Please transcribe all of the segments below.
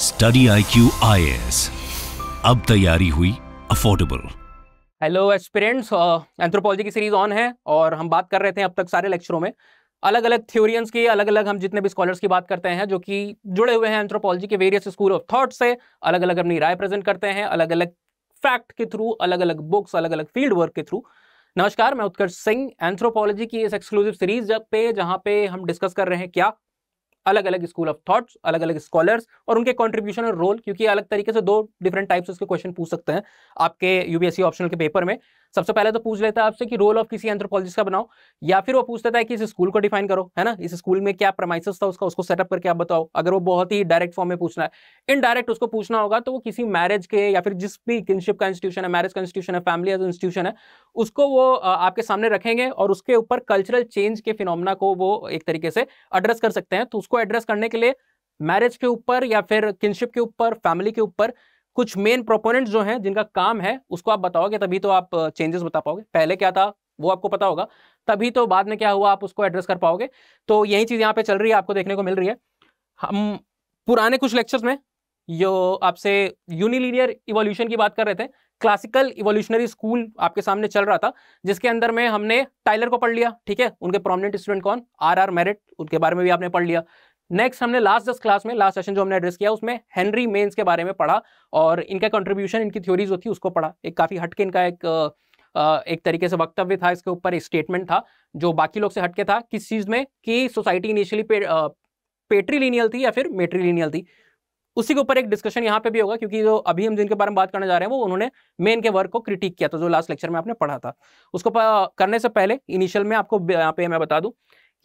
Study I Q I S अब तैयारी हुई अफोर्डेबल हेलो एक्सपीरियंट्स एंथ्रोपोलॉजी की सीरीज ऑन है और हम बात कर रहे थे अब तक सारे लेक्चरों में अलग अलग थ्योरियंस की अलग अलग हम जितने भी स्कॉलर्स की बात करते हैं जो कि जुड़े हुए हैं एंथ्रोपोलॉजी के वेरियस स्कूल ऑफ थॉट से अलग अलग अपनी राय प्रेजेंट करते हैं अलग अलग फैक्ट के थ्रू अलग अलग बुक्स अलग अलग फील्ड वर्क के थ्रू नमस्कार मैं उत्कर्ष सिंह एंथ्रोपोलॉजी की इस एक्सक्लूसिव सीरीज पे जहाँ पे हम डिस्कस कर रहे हैं क्या अलग अलग स्कूल ऑफ थॉट्स अलग अलग स्कॉलर्स और उनके कॉन्ट्रीब्यूशन और रोल क्योंकि अलग तरीके से दो डिफरेंट टाइप्स उसके क्वेश्चन पूछ सकते हैं आपके यूपीएससी ऑप्शनल के पेपर में सबसे पहले तो पूछ लेता है आपसे कि रोल ऑफ किसी एंथ्रोपोलॉजिस्ट का बनाओ या फिर वो पूछ लेता है कि इस स्कूल को डिफाइन करो है ना इस स्कूल में क्या प्रमाइसिस था उसका उसको सेटअप करके आप बताओ अगर वो बहुत ही डायरेक्ट फॉर्म में पूछना है इनडायरेक्ट उसको पूछना होगा तो वो किसी मैरिज के या फिर जिस भी किनशिप का इंस्टीट्यूशन है मैरिज का इंस्टीट्यूशन है फैमिली इंस्टीट्यूशन है उसको वो आपके सामने रखेंगे और उसके ऊपर कल्चरल चेंज के फिनोमना को वो एक तरीके से एड्रेस कर सकते हैं तो उसको एड्रेस करने के लिए मैरिज के ऊपर या फिर किनशिप के ऊपर फैमिली के ऊपर कुछ मेन प्रोपोनेंट जो हैं जिनका काम है उसको आप बताओगे तभी तो आप चेंजेस बता पाओगे पहले क्या था वो आपको पता होगा तभी तो बाद में क्या हुआ आप उसको एड्रेस कर पाओगे तो यही चीज़ यहाँ पे चल रही है आपको देखने को मिल रही है हम पुराने कुछ लेक्चर्स में जो आपसे यूनिलीनियर इवोल्यूशन की बात कर रहे थे क्लासिकल इवोल्यूशनरी स्कूल आपके सामने चल रहा था जिसके अंदर में हमने टाइलर को पढ़ लिया ठीक है उनके प्रोमिनेंट स्टूडेंट कौन आर आर मेरिट उनके बारे में भी आपने पढ़ लिया नेक्स्ट हमने लास्ट दस क्लास में लास्ट सेशन जो हमने एड्रेस किया उसमें हेनरी मेन्स के बारे में पढ़ा और इनका कंट्रीब्यूशन इनकी थ्योरीज जो थी उसको पढ़ा एक काफ़ी हटके इनका एक एक तरीके से वक्तव्य था इसके ऊपर एक स्टेटमेंट था जो बाकी लोग से हटके था किस चीज़ में कि सोसाइटी इनिशियली पे, पेट्रीलिनियल थी या फिर मेट्रीलिनियल थी उसी के ऊपर एक डिस्कशन यहाँ पे भी होगा क्योंकि जो अभी हम जिनके बारे में बात करने जा रहे हैं वो उन्होंने मेन के वर्क को क्रिटिक किया था जो लास्ट लेक्चर में आपने पढ़ा था उसको करने से पहले इनिशियल में आपको यहाँ पे मैं बता दूँ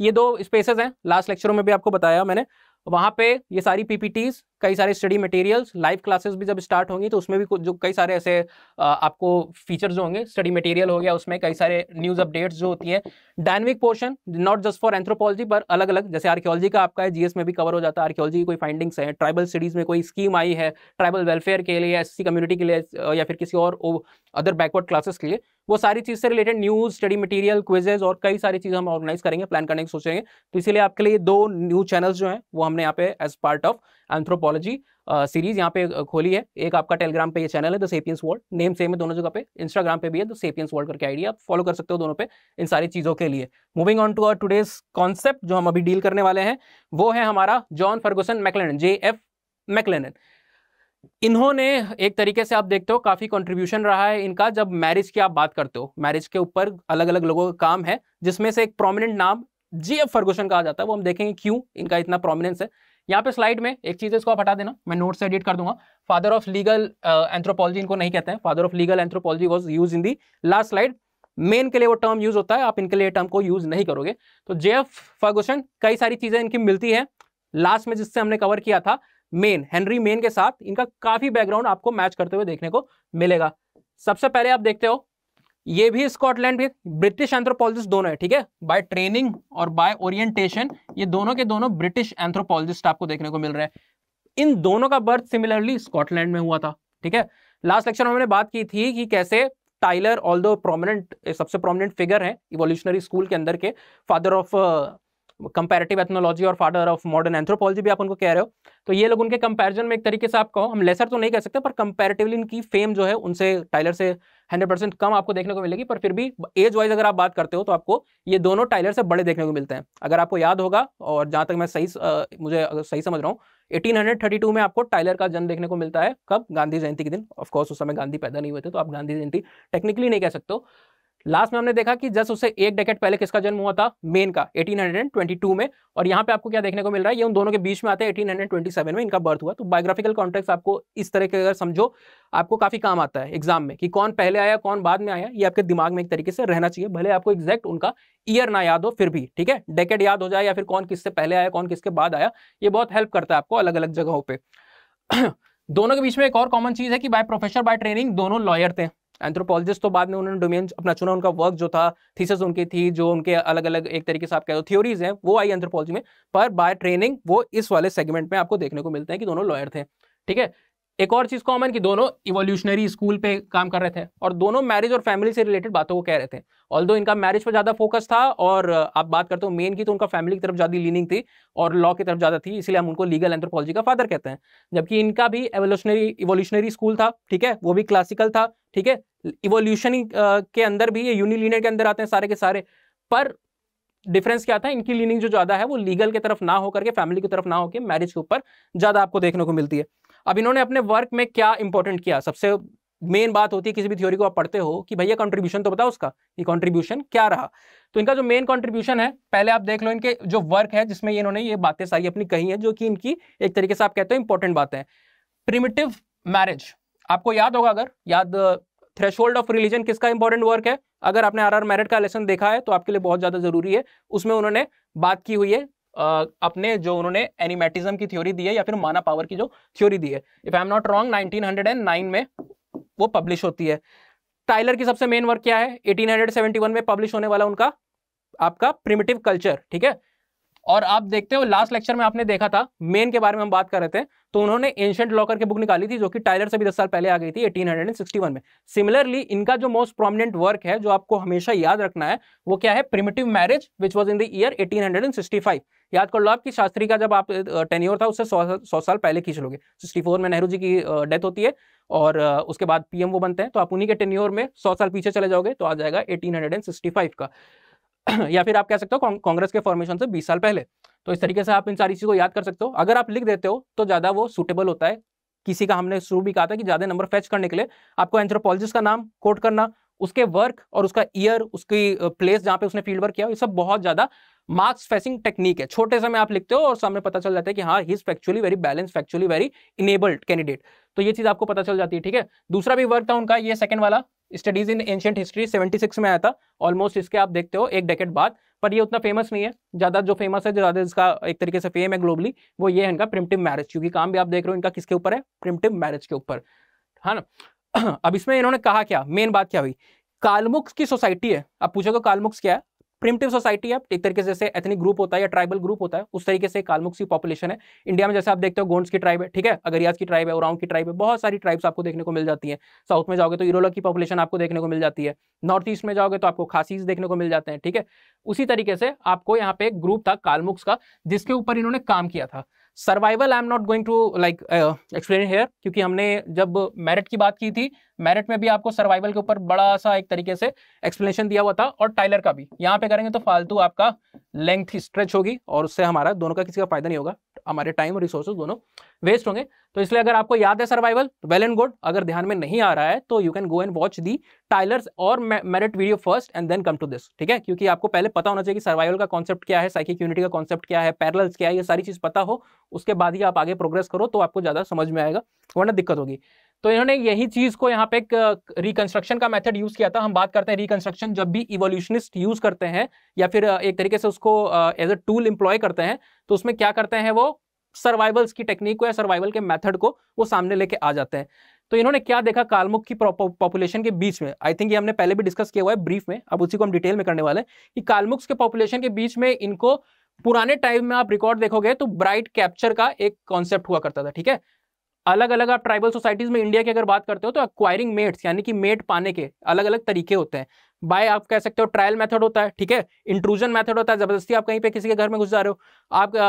ये दो स्पेसेस हैं लास्ट लेक्चरों में भी आपको बताया मैंने वहाँ पे ये सारी पीपीटीज कई सारे स्टडी मटेरियल्स लाइव क्लासेस भी जब स्टार्ट होंगी तो उसमें भी जो कई सारे ऐसे आपको फीचर्स जो होंगे स्टडी मटेरियल हो गया उसमें कई सारे न्यूज़ अपडेट्स जो होती है dynamic portion not just for anthropology पर अलग अलग जैसे आर्कियोलॉजी का आपका है जीएस में भी कवर हो जाता है आर्कियोलॉजी की कोई फाइंडिंग्स है ट्राइबल स्टडीज़ में कोई स्कीम आई है ट्राइबल वेलफेयर के लिए एस कम्युनिटी के लिए या फिर किसी और अदर बैकवर्ड क्लासेस के लिए वो सारी चीज़ से related news study material quizzes और कई सारी चीज़ हम ऑर्गेनाइज करेंगे प्लान करने की सोचेंगे तो इसीलिए आपके लिए दो न्यू चैनल्स जो हैं वो हमने यहाँ पे as part of anthropology series यहाँ पे खोली है एक आपका टेलीग्राम पे ये चैनल है the Sapiens World name same है दोनों जगह पे इंस्टाग्राम पे भी है द सेपियंस वर्ल्ड करके आइडिया आप फॉलो कर सकते हो दोनों पे इन सारी चीज़ों के लिए moving on to uh today's concept जो हम अभी डील करने वाले हैं वो है हमारा John Ferguson McLennan J F McLennan इन्होंने एक तरीके से आप देखते हो काफ़ी कंट्रीब्यूशन रहा है इनका जब मैरिज की आप बात करते हो मैरिज के ऊपर अलग अलग लोगों का काम है जिसमें से एक प्रोमिनेंट नाम जी एफ फर्गूसन कहा जाता है वो हम देखेंगे क्यों इनका इतना प्रोमिनेंस है यहाँ पे स्लाइड में एक चीज़ इसको आप हटा देना मैं नोट से एडिट कर दूंगा फादर ऑफ लीगल एंथ्रोपोलॉजी इनको नहीं कहते हैं father of legal anthropology was use in the last slide Maine के लिए वो टर्म यूज होता है आप इनके लिए टर्म को यूज नहीं करोगे तो जे एफ फर्गूसन कई सारी चीज़ें इनकी मिलती है लास्ट में जिससे हमने कवर किया था मेन हेनरी मेन के साथ इनका काफी बैकग्राउंड आपको मैच करते हुए देखने को मिलेगा सबसे पहले आप देखते हो ये भी स्कॉटलैंड भी ब्रिटिश एंथ्रोपोलॉजिस्ट दोनों है ठीक है बाय ट्रेनिंग और बाय ओरिएंटेशन ये दोनों के दोनों ब्रिटिश एंथ्रोपोलॉजिस्ट आपको देखने को मिल रहे हैं इन दोनों का बर्थ सिमिलरली स्कॉटलैंड में हुआ था ठीक है लास्ट लेक्चर में हमने बात की थी कि कैसे टाइलर ऑल दो प्रोमिनेंट सबसे प्रोमिनेंट फिगर है इवोल्यूशनरी स्कूल के अंदर के फादर ऑफ कंपेरेटिव एथनोलॉजी और फादर ऑफ मॉडर्न एंथ्रोपोलॉजी भी आप उनको कह रहे हो तो ये लोग उनके कंपेरिजन में एक तरीके से आप कहो हम लेसर तो नहीं कह सकते पर कंपेरेटिवली इनकी फेम जो है उनसे टाइलर से हंड्रेड परसेंट कम आपको देखने को मिलेगी पर फिर भी एज वाइज अगर आप बात करते हो तो आपको ये दोनों टाइलर से बड़े देखने को मिलते हैं अगर आपको याद होगा और जहाँ तक मैं सही आ, मुझे सही समझ रहा हूँ टू में आपको टाइलर का जन्म देखने को मिलता है कब गांधी जयंती के दिन ऑफकोर्स उस समय गांधी पैदा नहीं हुए थे तो आप गांधी जयंती टेक्निकली नहीं कह सकते हो लास्ट में हमने देखा कि जस्ट उससे एक डेकेट पहले किसका जन्म हुआ था मेन का 1822 में और यहाँ पे आपको क्या देखने को मिल रहा है ये उन दोनों के बीच में आते हैं 1827 में इनका बर्थ हुआ तो बायोग्राफिकल कॉन्टेक्ट आपको इस तरह के अगर समझो आपको काफी काम आता है एग्जाम में कि कौन पहले आया कौन बाद में आया ये आपके दिमाग में एक तरीके से रहना चाहिए भले आपको एग्जैक्ट उनका ईयर ना याद हो फिर भी ठीक है डेकेट याद हो जाए या फिर कौन किससे पहले आया कौन किसके बाद आया ये बहुत हेल्प करता है आपको अलग अलग जगहों पर दोनों के बीच में एक और कॉमन चीज है कि बाय प्रोफेसर बाय ट्रेनिंग दोनों लॉयर थे एंथ्रोपोलॉजिस्ट तो बाद में उन्होंने डोमेन अपना चुना उनका वर्क जो था थीस उनकी थी जो उनके अलग अलग एक तरीके से आप कह दो थ्योरीज हैं वो आई एंथ्रोपोलॉजी में पर बाय ट्रेनिंग वो इस वाले सेगमेंट में आपको देखने को मिलते हैं कि दोनों लॉयर थे ठीक है एक और चीज कॉमन कि दोनों इवोल्यूशनरी स्कूल पे काम कर रहे थे और दोनों मैरिज और फैमिली से रिलेटेड बातों को कह रहे थे ऑल इनका मैरिज पर ज्यादा फोकस था और आप बात करते हो मेन की तो उनका फैमिली की तरफ ज्यादा लीनिंग थी और लॉ की तरफ ज्यादा थी इसलिए हम उनको लीगल एंथ्रोपोलॉजी का फादर कहते हैं जबकि इनका भी एवोल्यूशनरी इवोल्यूशनरी स्कूल था ठीक है वो भी क्लासिकल था ठीक है इवोल्यूशन के अंदर भी ये यूनिलीनियर के अंदर आते हैं सारे के सारे पर डिफरेंस क्या था इनकी लीनिंग जो ज्यादा है वो लीगल की तरफ ना होकर के फैमिली की तरफ ना होकर मैरिज के ऊपर ज्यादा आपको देखने को मिलती है अब इन्होंने अपने वर्क में क्या इंपॉर्टेंट किया सबसे मेन बात होती है किसी भी थ्योरी को आप पढ़ते हो कि भैया कंट्रीब्यूशन तो बताओ उसका कि कंट्रीब्यूशन क्या रहा तो इनका जो मेन कंट्रीब्यूशन है पहले आप देख लो इनके जो वर्क है जिसमें इन्होंने ये बातें सारी अपनी कही हैं जो कि इनकी एक तरीके से आप कहते हो इंपॉर्टेंट बातें हैं प्रिमिटिव मैरिज आपको याद होगा अगर याद थ्रेश ऑफ रिलीजन किसका इंपॉर्टेंट वर्क है अगर आपने आर आर मैरिट का लेसन देखा है तो आपके लिए बहुत ज़्यादा जरूरी है उसमें उन्होंने बात की हुई है अपने जो उन्होंने एनिमेटिज्म की थ्योरी दी है या फिर माना पावर की जो थ्योरी दी है if I am not wrong 1909 में वो पब्लिश होती है टाइलर की सबसे मेन वर्क क्या है 1871 में पब्लिश होने वाला उनका आपका प्रिमिटिव कल्चर ठीक है और आप देखते हो लास्ट लेक्चर में आपने देखा था मेन के बारे में हम बात कर रहे थे तो उन्होंने एंशियंट लॉकर की बुक निकाली थी जो कि टाइलर से भी दस साल पहले आ गई थी 1861 में सिमिलरली इनका जो मोस्ट प्रोमिनेंट वर्क है जो आपको हमेशा याद रखना है वो क्या है primitive marriage which was in the year five याद कर लो आपकी शास्त्री का जब आप टेन्योर था उससे सौ, सौ साल पहले खींच लोगे सिक्सटी में नेहरू जी की डेथ होती है और उसके बाद पीएम वो बनते हैं तो आप उन्हीं के टेन्योर में सौ साल पीछे चले जाओगे तो आ जाएगा फाइव का या फिर आप कह सकते हो कांग्रेस के फॉर्मेशन से 20 साल पहले तो इस तरीके से आप इन सारी चीज़ों को याद कर सकते हो अगर आप लिख देते हो तो ज़्यादा वो सुटेबल होता है किसी का हमने शुरू भी कहा था कि ज़्यादा नंबर फेच करने के लिए आपको एंथ्रोपोलॉजिस्ट का नाम कोट करना उसके वर्क और उसका ईयर उसकी प्लेस जहां पे उसने फील्ड वर्क किया ये सब बहुत ज़्यादा मार्क्स फेसिंग टेक्निक है छोटे समय आप लिखते हो और सामने पता चल जाता है कि हाँ he is factually very balance factually very enabled candidate तो ये चीज़ आपको पता चल जाती है ठीक है दूसरा भी वर्क था उनका ये सेकंड वाला स्टडीज इन एंशियंट हिस्ट्री 76 में आया था ऑलमोस्ट इसके आप देखते हो एक डेकेट बाद पर ये उतना फेमस नहीं है ज़्यादा जो फेमस है ज़्यादा इसका एक तरीके से फेम है ग्लोबली वो ये है इनका प्रिमटिव मैरिज क्योंकि काम भी आप देख रहे हो इनका किसके ऊपर है प्रिमटिव मैरिज के ऊपर है हाँ ना अब इसमें इन्होंने कहा क्या मेन बात क्या हुई कालमुक्स की सोसाइटी है आप पूछोगे कालमुक्स क्या है प्रिमटिव सोसाइटी है एक तरीके से जैसे एथनिक ग्रुप होता है या ट्राइबल ग्रुप होता है उस तरीके से कालमुक्सी पॉपुलेशन है इंडिया में जैसे आप देखते हो गोंड्स की ट्राइब है ठीक है अगरियाज की ट्राइब है ओराव की ट्राइब है बहुत सारी ट्राइब्स तो आपको देखने को मिल जाती है साउथ में जाओगे तो इरोला की पॉपुलेशन आपको देखने को मिल जाती है नॉर्थ ईस्ट में जाओगे तो आपको खासीज देखने को मिल जाते हैं ठीक है उसी तरीके से आपको यहाँ पे एक ग्रुप था कालमुक्स का जिसके ऊपर इन्होंने काम किया था survival I am not going to like explain here क्योंकि हमने जब मेरिट की बात की थी मेरिट में भी आपको सर्वाइवल के ऊपर बड़ा सा एक तरीके से एक्सप्लेनेशन दिया हुआ था और टाइलर का भी यहाँ पे करेंगे तो फालतू आपका लेंथ स्ट्रेच होगी और उससे हमारा दोनों का किसी का फायदा नहीं होगा हमारे टाइम और रिसोर्सेज दोनों वेस्ट होंगे तो इसलिए अगर आपको याद है सर्वाइवल वेल एंड गुड अगर ध्यान में नहीं आ रहा है तो you can go and watch the Tylor's और Marett video first and then come to this ठीक है क्योंकि आपको पहले पता होना चाहिए कि सर्वाइवल का कॉन्सेप्ट क्या है साइकिक यूनिटी का कॉन्सेप्ट क्या है पैरल्स क्या है ये सारी चीज़ पता हो उसके बाद ही आप आगे प्रोग्रेस करो तो आपको ज़्यादा समझ में आएगा वरना दिक्कत होगी तो इन्होंने यही चीज को यहाँ पे एक रिकंस्ट्रक्शन का मेथड यूज किया था हम बात करते हैं रिकंस्ट्रक्शन जब भी इवोल्यूशनिस्ट यूज करते हैं या फिर एक तरीके से उसको एज अ टूल इंप्लॉय करते हैं तो उसमें क्या करते हैं वो सर्वाइवल्स की टेक्निक को या सर्वाइवल के मेथड को वो सामने लेके आ जाते हैं तो इन्होंने क्या देखा कालमुख की पॉपुलेशन के बीच में आई थिंक ये हमने पहले भी डिस्कस किया हुआ है ब्रीफ में अब उसी को हम डिटेल में करने वाले हैं कि कालमुख्स के पॉपुलेशन के बीच में इनको पुराने टाइम में आप रिकॉर्ड देखोगे तो ब्राइट कैप्चर का एक कॉन्सेप्ट हुआ करता था ठीक है अलग अलग आप ट्राइबल सोसाइटीज़ में इंडिया की अगर बात करते हो तो अक्वायरिंग मेट्स यानी कि मेट पाने के अलग अलग तरीके होते हैं बाय आप कह सकते हो ट्रायल मेथड होता है ठीक है इंट्रूजन मेथड होता है ज़बरदस्ती आप कहीं पे किसी के घर में घुस जा रहे हो आप आ,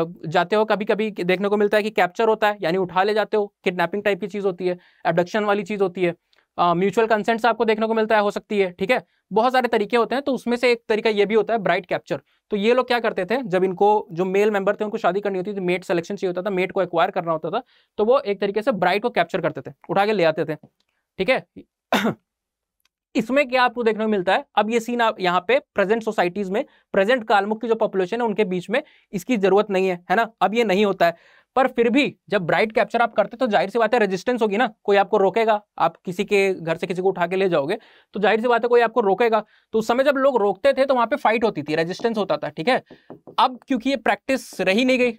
आ, जाते हो कभी कभी देखने को मिलता है कि कैप्चर होता है यानी उठा ले जाते हो किडनैपिंग टाइप की चीज़ होती है एडक्शन वाली चीज़ होती है म्यूचुअल कंसेंट्स आपको देखने को मिलता है हो सकती है ठीक है बहुत सारे तरीके होते हैं तो उसमें से एक तरीका ये भी होता है ब्राइट कैप्चर तो ये लोग क्या करते थे जब इनको जो मेल मेंबर थे उनको शादी करनी होती थी मेट सिलेक्शन चाहिए होता था मेट को एक्वायर करना होता था तो वो एक तरीके से ब्राइट को कैप्चर करते थे उठा के ले आते थे ठीक है इसमें क्या आपको देखने को मिलता है अब ये सीन आप यहाँ पे प्रेजेंट सोसाइटीज में प्रेजेंट कालमुख की जो पॉपुलेशन है उनके बीच में इसकी जरूरत नहीं है है ना अब ये नहीं होता है पर फिर भी जब ब्राइट कैप्चर आप करते तो जाहिर सी बात है रेजिस्टेंस होगी ना कोई आपको रोकेगा आप किसी के घर से किसी को उठा के ले जाओगे तो जाहिर सी बात है कोई आपको रोकेगा तो उस समय जब लोग रोकते थे तो वहां पे फाइट होती थी रेजिस्टेंस होता था ठीक है अब क्योंकि ये प्रैक्टिस रही नहीं गई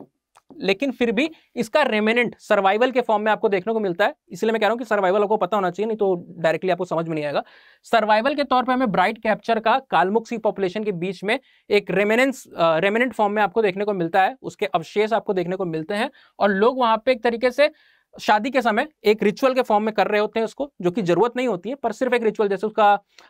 लेकिन फिर भी इसका रेमेनेंट सर्वाइवल के फॉर्म में आपको देखने को मिलता है इसलिए मैं कह रहा हूँ कि सर्वाइवल आपको पता होना चाहिए नहीं तो डायरेक्टली आपको समझ में नहीं आएगा सर्वाइवल के तौर पर हमें ब्राइट कैप्चर का कालमुख सी पॉपुलेशन के बीच में एक रेमेनेंस रेमेनेंट फॉर्म में आपको देखने को मिलता है उसके अवशेष आपको देखने को मिलते हैं और लोग वहाँ पर एक तरीके से शादी के समय एक रिचुअल के फॉर्म में कर रहे होते हैं उसको जो कि जरूरत नहीं होती है पर सिर्फ एक रिचुअल जैसे उसका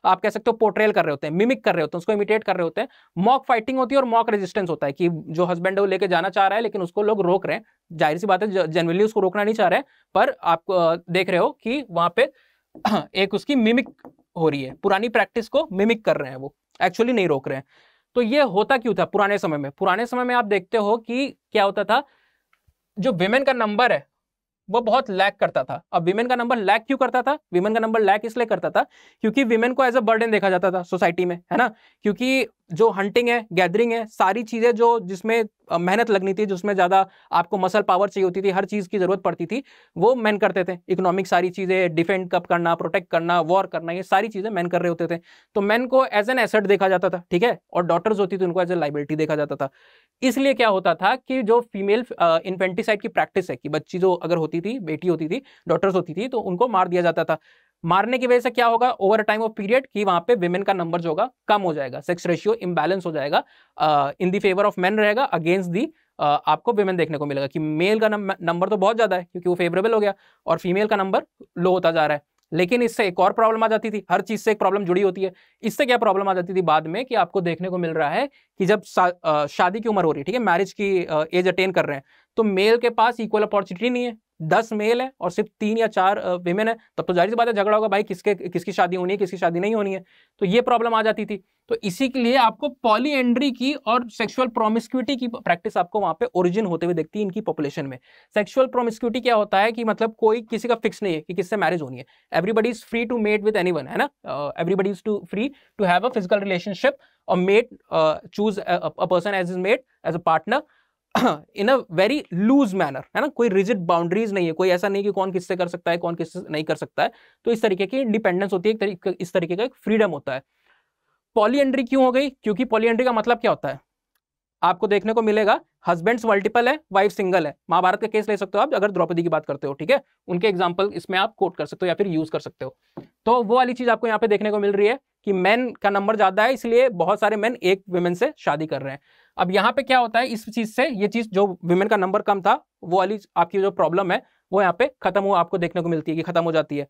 आप कह सकते हो पोर्ट्रेल कर रहे होते हैं मिमिक कर रहे होते हैं उसको इमिटेट कर रहे होते हैं मॉक फाइटिंग होती है और मॉक रेजिस्टेंस होता है कि जो हस्बैंड है वो लेके जाना चाह रहा है लेकिन उसको लोग रोक रहे हैं जाहिर सी बात है जनरली उसको रोकना नहीं चाह रहे पर आप देख रहे हो कि वहां पे एक उसकी मिमिक हो रही है पुरानी प्रैक्टिस को मिमिक कर रहे हैं वो एक्चुअली नहीं रोक रहे हैं तो ये होता क्यों था पुराने समय में पुराने समय में आप देखते हो कि क्या होता था जो विमेन का नंबर है वो बहुत लैक करता था अब विमेन का नंबर लैक क्यों करता था विमेन का नंबर लैक इसलिए करता था क्योंकि विमेन को एज अ बर्डन देखा जाता था सोसाइटी में है ना क्योंकि जो हंटिंग है गैदरिंग है सारी चीज़ें जो जिसमें मेहनत लगनी थी जिसमें ज़्यादा आपको मसल पावर चाहिए होती थी हर चीज़ की ज़रूरत पड़ती थी वो मैन करते थे इकोनॉमिक सारी चीज़ें डिफेंड कब करना प्रोटेक्ट करना वॉर करना ये सारी चीज़ें मैन कर रहे होते थे तो मैन को एज एन एसेट देखा जाता था ठीक है और डॉटर्स होती थी उनको एज ए लाइबिलिटी देखा जाता था इसलिए क्या होता था कि जो फीमेल इन्फेंटिसाइड की प्रैक्टिस है कि बच्ची जो अगर होती थी बेटी होती थी डॉटर्स होती थी तो उनको मार दिया जाता था मारने की वजह से क्या होगा ओवर टाइम ऑफ पीरियड की वहां पे विमेन का नंबर जो होगा कम हो जाएगा सेक्स रेशियो इम्बेलेंस हो जाएगा in the favour of man रहेगा अगेंस्ट दी Uh, आपको विमेन देखने को मिलेगा कि मेल का नंबर तो बहुत ज़्यादा है क्योंकि वो फेवरेबल हो गया और फीमेल का नंबर लो होता जा रहा है लेकिन इससे एक और प्रॉब्लम आ जाती थी हर चीज़ से एक प्रॉब्लम जुड़ी होती है इससे क्या प्रॉब्लम आ जाती थी बाद में कि आपको देखने को मिल रहा है कि जब शादी की उम्र हो रही है ठीक है मैरिज की एज अटेन कर रहे हैं तो मेल के पास इक्वल अपॉर्चुनिटी नहीं है दस मेल है और सिर्फ तीन या चार विमेन है तब तो जाहिर सी बात है झगड़ा होगा भाई किसके किसकी शादी होनी है किसकी शादी नहीं होनी है तो ये प्रॉब्लम आ जाती थी तो इसी के लिए आपको पॉली एंड्री की और सेक्सुअल प्रोमिस्क्यूटी की प्रैक्टिस आपको वहाँ पे ओरिजिन होते हुए देखती है इनकी पॉपुलेशन में सेक्सुअल प्रोमिस्क्यूटी क्या होता है कि मतलब कोई किसी का फिक्स नहीं है कि किससे मैरिज होनी है everybody is free to mate with any है ना everybody is to free to have a physical relationship और mate choose a person as is mate as a partner in a very loose manner है ना कोई rigid boundaries नहीं है कोई ऐसा नहीं कि कौन किससे कर सकता है कौन किससे नहीं कर सकता है तो इस तरीके की इंडिपेंडेंस होती है तरीके, इस तरीके का एक फ्रीडम होता है पॉलीएंड्री क्यों हो गई क्योंकि पॉलीएंड्री का मतलब क्या होता है आपको देखने को मिलेगा हस्बैंड्स मल्टीपल है वाइफ सिंगल है महाभारत का केस ले सकते हो आप अगर द्रौपदी की बात करते हो ठीक है उनके एग्जाम्पल इसमें आप कोट कर सकते हो या फिर यूज कर सकते हो तो वो वाली चीज आपको यहाँ पे देखने को मिल रही है कि मैन का नंबर ज्यादा है इसलिए बहुत सारे मैन एक वुमेन से शादी कर रहे हैं अब यहाँ पे क्या होता है इस चीज से ये चीज जो वुमेन का नंबर कम था वो वाली आपकी जो प्रॉब्लम है वो यहाँ पे खत्म हो आपको देखने को मिलती है कि खत्म हो जाती है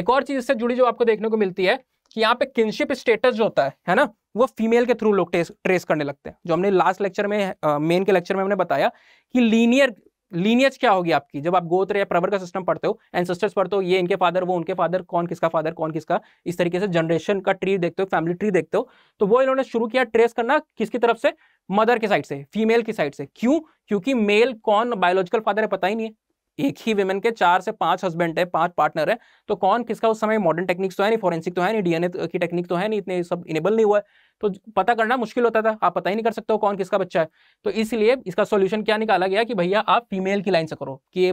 एक और चीज इससे जुड़ी जो आपको देखने को मिलती है कि यहाँ पे किनशिप स्टेटस जो होता है है ना वो फीमेल के थ्रू लोग ट्रेस करने लगते हैं जो हमने लास्ट लेक्चर में मेन के लेक्चर में हमने बताया कि लीनियर लीनियज क्या होगी आपकी जब आप गोत्र या प्रवर का सिस्टम पढ़ते हो एंसेस्टर्स पढ़ते हो ये इनके फादर वो उनके फादर कौन किसका फादर कौन किसका इस तरीके से जनरेशन का ट्री देखते हो फैमिली ट्री देखते हो तो वो इन्होंने शुरू किया ट्रेस करना किसकी तरफ से मदर के साइड से फीमेल की साइड से क्यों क्योंकि मेल कौन बायोलॉजिकल फादर है पता ही नहीं है एक ही वेमेन के चार से पांच हस्बैंड है पांच पार्टनर है तो कौन किसका उस समय मॉडर्न टेक्निक्स तो है नहीं फॉरेंसिक तो है नहीं डीएनए की टेक्निक तो है नहीं इतने सब इनेबल नहीं हुआ तो पता करना मुश्किल होता था आप पता ही नहीं कर सकते हो कौन किसका बच्चा है तो इसलिए इसका सोल्यूशन क्या निकाला गया कि भैया आप फीमेल की लाइन से करो कि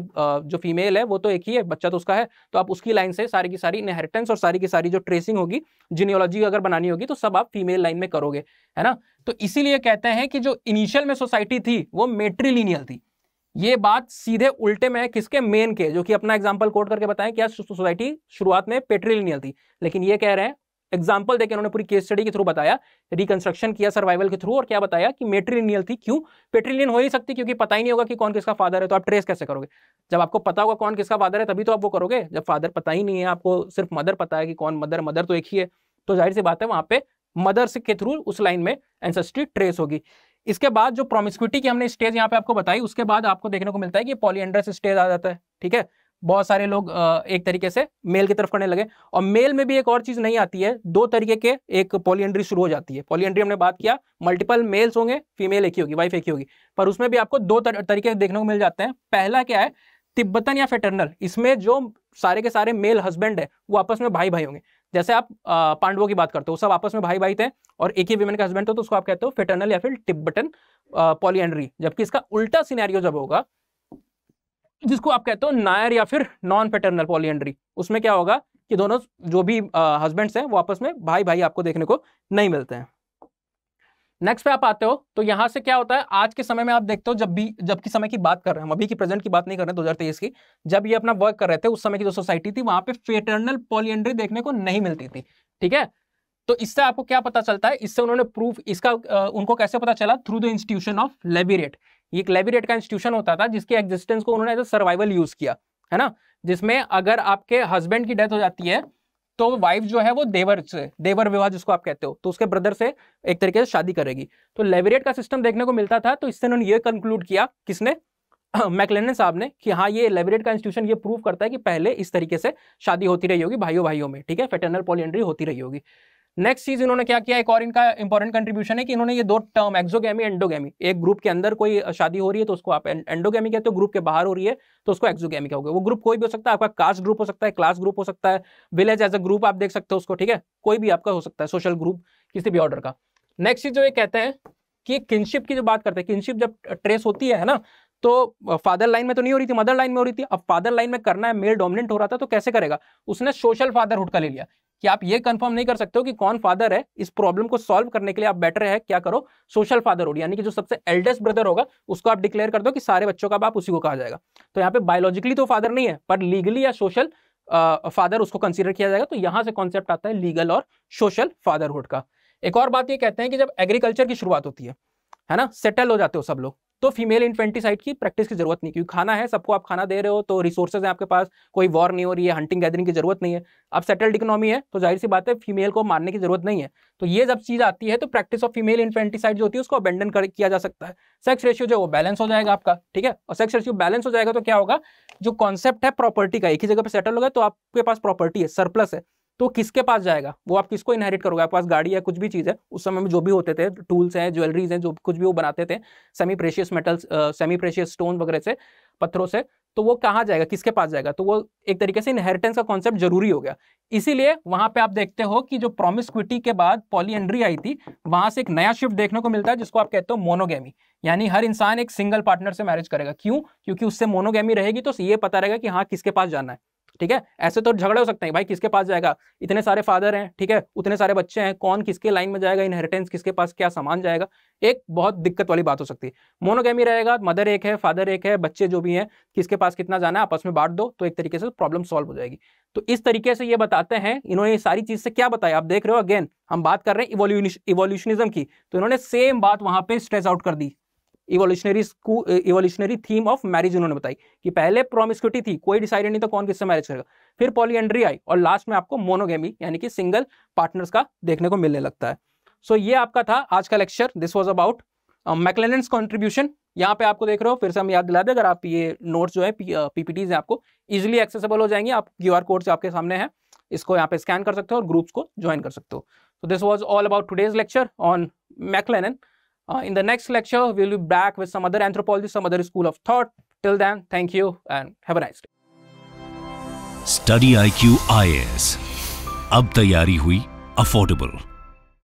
जो फीमेल है वो तो एक ही है बच्चा तो उसका है तो आप उसकी लाइन से सारी की सारी इनहेरिटेंस और सारी की सारी जो ट्रेसिंग होगी जीनियोलॉजी अगर बनानी होगी तो सब आप फीमेल लाइन में करोगे है ना तो इसीलिए कहते हैं कि जो इनिशियल में सोसाइटी थी वो मेट्रीलिनियल थी ये बात सीधे उल्टे में है किसके मेन के जो कि अपना एग्जाम्पल कोट करके बताएं क्या सोसाइटी शुरुआत में पेट्रिलिनियल थी लेकिन ये कह रहे हैं एग्जाम्पल देकर उन्होंने पूरी केस स्टडी के थ्रू बताया रिकंस्ट्रक्शन किया सर्वाइवल के थ्रू और क्या बताया कि मेट्रिलिनियल थी क्यों पेट्रिलियन हो ही सकती क्योंकि पता ही नहीं होगा कि कौन किसका फादर है तो आप ट्रेस कैसे करोगे जब आपको पता होगा कौन किसका फादर है तभी तो आप वो करोगे जब फादर पता ही नहीं है आपको सिर्फ मदर पता है कि कौन मदर मदर तो एक ही है तो जाहिर सी बात है वहां पे मदर के थ्रू उस लाइन में एंसेस्ट्री ट्रेस होगी इसके बाद जो प्रोमिस्क्यूटी की हमने स्टेज यहाँ पे आपको बताई उसके बाद आपको देखने को मिलता है कि पॉलीएंड्रस स्टेज आ जाता है ठीक है बहुत सारे लोग एक तरीके से मेल की तरफ करने लगे और मेल में भी एक और चीज नहीं आती है दो तरीके के एक पॉलीएंड्री शुरू हो जाती है पॉलीएंड्री हमने बात किया मल्टीपल मेल्स होंगे फीमेल एक ही होगी वाइफ एक ही होगी पर उसमें भी आपको दो तर, तरीके देखने को मिल जाते हैं पहला क्या है तिब्बतन या फेटर्नल इसमें जो सारे के सारे मेल हस्बैंड है वो आपस में भाई भाई होंगे जैसे आप पांडवों की बात करते हो सब आपस में भाई भाई थे और एक ही वीमेन का हस्बैंड था तो उसको आप कहते हो फेटर्नल या फिर टिब्बटन पॉलियनरी जबकि इसका उल्टा सिनेरियो जब होगा जिसको आप कहते हो नायर या फिर नॉन पेटर्नल पॉलियनरी उसमें क्या होगा कि दोनों जो भी हस्बैंड्स हैं वो आपस में भाई भाई आपको देखने को नहीं मिलते हैं नेक्स्ट पे आप आते हो तो यहाँ से क्या होता है आज के समय में आप देखते हो जब भी जबकि समय की बात कर रहे हैं अभी की प्रेजेंट की बात नहीं कर रहे हैं 2023 की जब ये अपना वर्क कर रहे थे उस समय की जो सोसाइटी थी वहां पे फेटर्नल पॉलियंड्री देखने को नहीं मिलती थी ठीक है तो इससे आपको क्या पता चलता है इससे उन्होंने प्रूफ इसका उनको कैसे पता चला through the institution of levirate ये एक लेबीरेट का इंस्टीट्यूशन होता था जिसके एग्जिस्टेंस को उन्होंने एज सर्वाइवल यूज किया है ना जिसमें अगर आपके हस्बैंड की डेथ हो जाती है तो वाइफ जो है वो देवर से देवर विवाह जिसको आप कहते हो तो उसके ब्रदर से एक तरीके से शादी करेगी तो लेवरेट का सिस्टम देखने को मिलता था तो इससे उन्होंने ये कंक्लूड किया किसने मैकलेन साहब ने कि हाँ ये लेवरेट का इंस्टीट्यूशन ये प्रूव करता है कि पहले इस तरीके से शादी होती रही होगी भाइयों भाइयों में ठीक है फेटर्नल पॉलियंड्री होती रही होगी नेक्स्ट चीज इन्होंने क्या किया एक और इनका इंपॉर्टेंट कंट्रीब्यूशन है कि इन्होंने ये दो टर्म एक्सोगेमी एंडोगेमी एक ग्रुप के अंदर कोई शादी हो रही है तो उसको आप एंडोगेमी कहते हो ग्रुप के बाहर हो रही है तो उसको एक्सोगेमी कहोगे वो ग्रुप कोई भी हो सकता है आपका कास्ट ग्रुप हो सकता है क्लास ग्रुप हो सकता है विलेज एज अ ग्रुप आप देख सकते हो उसको ठीक है कोई भी आपका हो सकता है सोशल ग्रुप किसी भी ऑर्डर का नेक्स्ट चीज जो ये कहते हैं कि किनशिप की जो बात करते हैं किनशिप जब ट्रेस होती है ना तो फादर लाइन में तो नहीं हो रही थी मदर लाइन में हो रही थी अब फादर लाइन में करना है मेल डोमिनेंट हो रहा था तो कैसे करेगा उसने सोशल फादरहुड का ले लिया कि आप ये कंफर्म नहीं कर सकते हो कि कौन फादर है इस प्रॉब्लम को सॉल्व करने के लिए आप बेटर है क्या करो सोशल फादर फादरहुड यानी कि जो सबसे एल्डेस्ट ब्रदर होगा उसको आप डिक्लेयर कर दो कि सारे बच्चों का बाप उसी को कहा जाएगा तो यहाँ पे बायोलॉजिकली तो फादर नहीं है पर लीगली या सोशल फादर उसको कंसिडर किया जाएगा तो यहाँ से कॉन्सेप्ट आता है लीगल और सोशल फादरहुड का एक और बात ये कहते हैं कि जब एग्रीकल्चर की शुरुआत होती है है ना सेटल हो जाते हो सब लोग तो फीमेल इन्फेंटिसाइड की प्रैक्टिस की जरूरत नहीं क्योंकि खाना है सबको आप खाना दे रहे हो तो रिसोर्सेज हैं आपके पास कोई वॉर नहीं हो रही है हंटिंग गैदरिंग की जरूरत नहीं है अब सेटल्ड इकोनॉमी है तो जाहिर सी बात है फीमेल को मारने की जरूरत नहीं है तो ये जब चीज़ आती है तो प्रैक्टिस ऑफ फीमेल इन्फेंटिसाइड जो होती है उसको अबेंडन कर किया जा सकता है सेक्स रेशियो जो है वो बैलेंस हो जाएगा आपका ठीक है और सेक्स रेशियो बैलेंस हो जाएगा तो क्या होगा जो कॉन्सेप्ट है प्रॉपर्टी का एक ही जगह पर सेटल होगा तो आपके पास प्रॉपर्टी है सरप्लस है तो किसके पास जाएगा वो आप किसको इनहेरिट करोगे आपके पास गाड़ी या कुछ भी चीज़ है उस समय में जो भी होते थे टूल्स हैं ज्वेलरीज हैं जो कुछ भी वो बनाते थे semi precious metals semi precious stone वगैरह से पत्थरों से तो वो कहाँ जाएगा किसके पास जाएगा तो वो एक तरीके से इनहेरिटेंस का कॉन्सेप्ट जरूरी हो गया इसीलिए वहां पे आप देखते हो कि जो प्रोमिस्क्विटी के बाद पॉलीएंड्री आई थी वहां से एक नया शिफ्ट देखने को मिलता है जिसको आप कहते हो मोनोगेमी यानी हर इंसान एक सिंगल पार्टनर से मैरिज करेगा क्यों क्योंकि उससे मोनोगेमी रहेगी तो ये पता रहेगा कि हाँ किसके पास जाना है ठीक है ऐसे तो झगड़े हो सकते हैं भाई किसके पास जाएगा इतने सारे फादर हैं ठीक है उतने सारे बच्चे हैं कौन किसके लाइन में जाएगा इनहेरिटेंस किसके पास क्या सामान जाएगा एक बहुत दिक्कत वाली बात हो सकती है मोनोगेमी रहेगा मदर एक है फादर एक है बच्चे जो भी हैं किसके पास कितना जाना है आपस में बांट दो तो एक तरीके से प्रॉब्लम सॉल्व हो जाएगी तो इस तरीके से ये बताते हैं इन्होंने ये सारी चीज से क्या बताया आप देख रहे हो अगेन हम बात कर रहे हैं इवोल्यूशनिज्म की तो इन्होंने सेम बात वहां पे स्ट्रेस आउट कर दी evolutionary evolutionary theme of marriage उन्होंने बताई कि पहले प्रोमिस्क्यूटी थी कोई डिसाइडेड नहीं था कौन किससे मैरिज करेगा फिर पॉलीएंड्री आई और लास्ट में आपको मोनोगेमी यानी कि सिंगल पार्टनर्स का देखने को मिलने लगता है सो so, ये आपका था आज का lecture this was about McLennan's contribution यहाँ पे आपको देख रहे हो फिर से हम याद दिला दें अगर आप ये नोट्स जो है पीपीटीज uh, हैं आपको इजिली एक्सेसिबल हो जाएंगे आप आर कोड से आपके सामने है इसको यहाँ पे स्कैन कर सकते हो और ग्रुप्स को ज्वाइन कर सकते हो तो this was all about today's lecture on McLennan Uh, in the next lecture, we'll be back with some other anthropology, some other school of thought. Till then, thank you and have a nice day. Study IQ is. I S अब